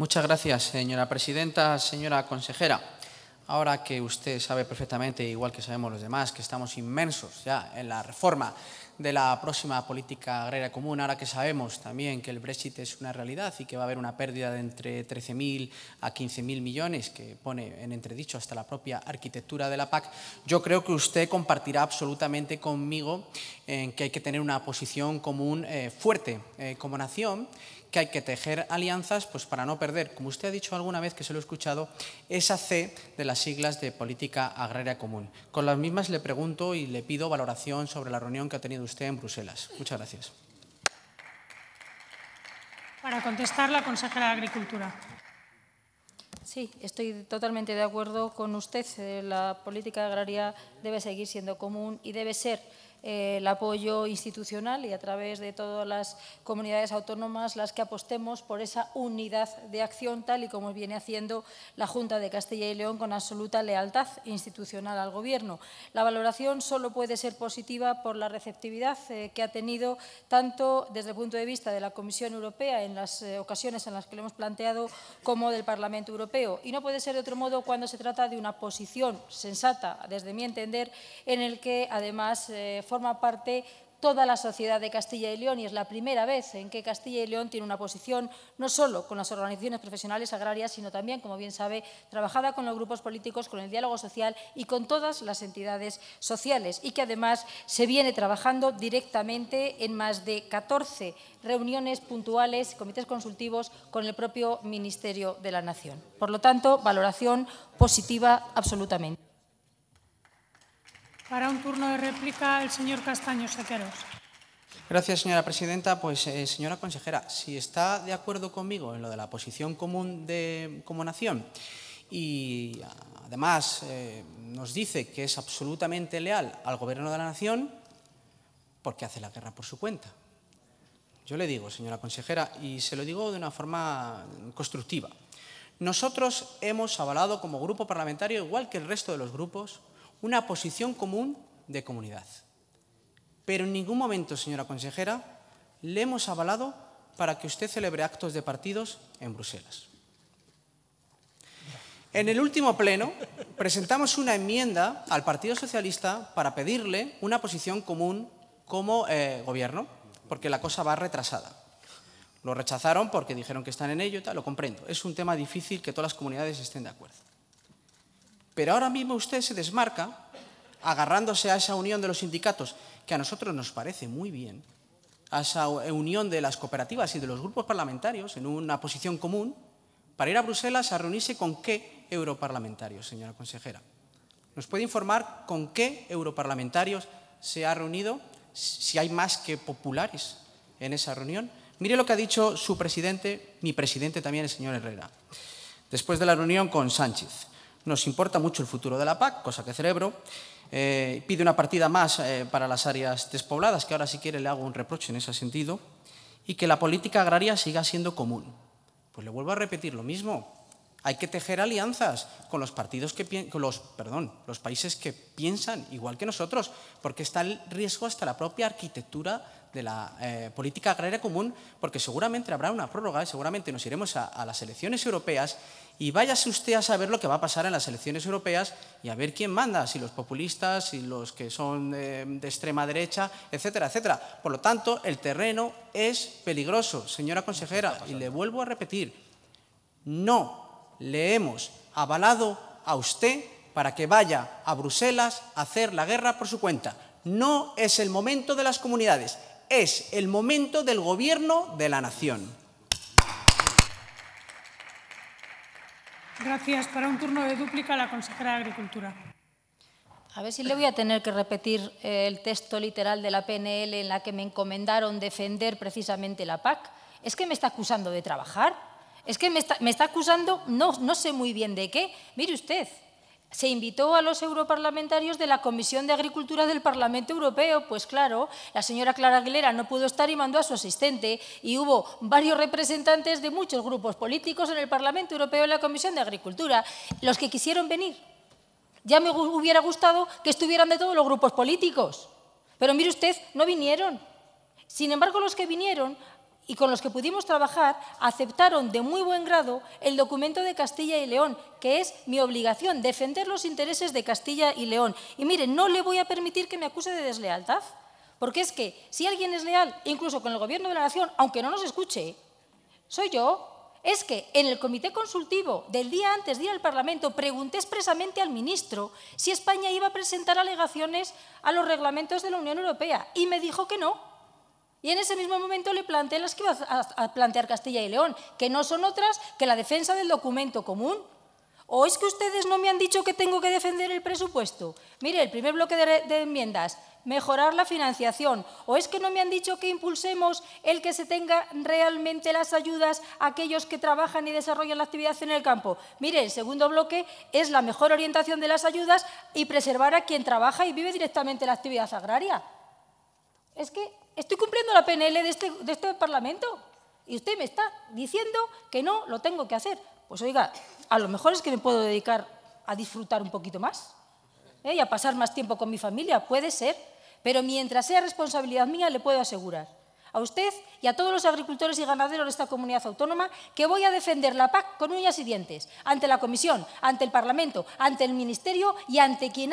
Muchas gracias, señora presidenta, señora consejera. Ahora que usted sabe perfectamente, igual que sabemos los demás, que estamos inmensos ya en la reforma de la próxima política agraria común, ahora que sabemos también que el Brexit es una realidad y que va a haber una pérdida de entre 13.000 a 15.000 millones, que pone en entredicho hasta la propia arquitectura de la PAC, yo creo que usted compartirá absolutamente conmigo en eh, que hay que tener una posición común eh, fuerte eh, como nación que hay que tejer alianzas pues, para no perder, como usted ha dicho alguna vez que se lo he escuchado, esa C de las siglas de Política Agraria Común. Con las mismas le pregunto y le pido valoración sobre la reunión que ha tenido usted en Bruselas. Muchas gracias. Para contestar, la consejera de Agricultura. Sí, estoy totalmente de acuerdo con usted. Eh, la política agraria debe seguir siendo común y debe ser eh, el apoyo institucional y a través de todas las comunidades autónomas las que apostemos por esa unidad de acción tal y como viene haciendo la Junta de Castilla y León con absoluta lealtad institucional al Gobierno. La valoración solo puede ser positiva por la receptividad eh, que ha tenido tanto desde el punto de vista de la Comisión Europea en las eh, ocasiones en las que lo hemos planteado como del Parlamento Europeo. Y no puede ser de otro modo cuando se trata de una posición sensata, desde mi entender, en el que además forma parte toda la sociedad de Castilla y León y es la primera vez en que Castilla y León tiene una posición no solo con las organizaciones profesionales agrarias, sino también, como bien sabe, trabajada con los grupos políticos, con el diálogo social y con todas las entidades sociales y que además se viene trabajando directamente en más de 14 reuniones puntuales, comités consultivos con el propio Ministerio de la Nación. Por lo tanto, valoración positiva absolutamente. Para un turno de réplica, el señor Castaño Sequeros. Gracias, señora presidenta. Pues, eh, señora consejera, si está de acuerdo conmigo en lo de la posición común de, como nación y además eh, nos dice que es absolutamente leal al gobierno de la nación, ¿por qué hace la guerra por su cuenta? Yo le digo, señora consejera, y se lo digo de una forma constructiva. Nosotros hemos avalado como grupo parlamentario, igual que el resto de los grupos, una posición común de comunidad. Pero en ningún momento, señora consejera, le hemos avalado para que usted celebre actos de partidos en Bruselas. En el último pleno presentamos una enmienda al Partido Socialista para pedirle una posición común como eh, gobierno, porque la cosa va retrasada. Lo rechazaron porque dijeron que están en ello, y lo comprendo. Es un tema difícil que todas las comunidades estén de acuerdo. Pero ahora mismo usted se desmarca agarrándose a esa unión de los sindicatos, que a nosotros nos parece muy bien, a esa unión de las cooperativas y de los grupos parlamentarios en una posición común, para ir a Bruselas a reunirse con qué europarlamentarios, señora consejera. ¿Nos puede informar con qué europarlamentarios se ha reunido? Si hay más que populares en esa reunión. Mire lo que ha dicho su presidente, mi presidente también, el señor Herrera, después de la reunión con Sánchez. Nos importa mucho el futuro de la PAC, cosa que celebro. Eh, pide una partida más eh, para las áreas despobladas, que ahora si quiere le hago un reproche en ese sentido, y que la política agraria siga siendo común. Pues le vuelvo a repetir lo mismo. Hay que tejer alianzas con los partidos que los, perdón, países que piensan igual que nosotros, porque está el riesgo hasta la propia arquitectura de la eh, política agraria común, porque seguramente habrá una prórroga, seguramente nos iremos a, las elecciones europeas y váyase usted a saber lo que va a pasar en las elecciones europeas y a ver quién manda, si los populistas, si los que son de, eh, de extrema derecha, etcétera, etcétera. Por lo tanto, el terreno es peligroso, señora consejera, y le vuelvo a repetir, no le hemos avalado a usted para que vaya a Bruselas a hacer la guerra por su cuenta. No es el momento de las comunidades, es el momento del gobierno de la nación. Gracias. Para un turno de dúplica, la consejera de Agricultura. A ver si le voy a tener que repetir eh, el texto literal de la PNL en la que me encomendaron defender precisamente la PAC. ¿Es que me está acusando de trabajar? Es que me está, acusando, no, no sé muy bien de qué. Mire usted, se invitó a los europarlamentarios de la Comisión de Agricultura del Parlamento Europeo. Pues claro, la señora Clara Aguilera no pudo estar y mandó a su asistente. Y hubo varios representantes de muchos grupos políticos en el Parlamento Europeo en la Comisión de Agricultura, los que quisieron venir. Ya me hubiera gustado que estuvieran de todos los grupos políticos. Pero mire usted, no vinieron. Sin embargo, los que vinieron y con los que pudimos trabajar aceptaron de muy buen grado el documento de Castilla y León, que es mi obligación, defender los intereses de Castilla y León. Y mire, no le voy a permitir que me acuse de deslealtad, porque es que si alguien es leal, incluso con el Gobierno de la Nación, aunque no nos escuche, soy yo. Es que en el comité consultivo del día antes de ir al Parlamento pregunté expresamente al ministro si España iba a presentar alegaciones a los reglamentos de la Unión Europea y me dijo que no y en ese mismo momento le planteé las que iba a plantear Castilla y León, que no son otras que la defensa del documento común. ¿O es que ustedes no me han dicho que tengo que defender el presupuesto? Mire, el primer bloque de, enmiendas, mejorar la financiación. ¿O es que no me han dicho que impulsemos el que se tengan realmente las ayudas a aquellos que trabajan y desarrollan la actividad en el campo? Mire, el segundo bloque es la mejor orientación de las ayudas y preservar a quien trabaja y vive directamente la actividad agraria. Es que estoy cumpliendo la PNL este, de este, Parlamento y usted me está diciendo que no lo tengo que hacer. Pues oiga, a lo mejor es que me puedo dedicar a disfrutar un poquito más ¿eh? y a pasar más tiempo con mi familia, puede ser, pero mientras sea responsabilidad mía le puedo asegurar a usted y a todos los agricultores y ganaderos de esta comunidad autónoma que voy a defender la PAC con uñas y dientes ante la Comisión, ante el Parlamento, ante el Ministerio y ante quien...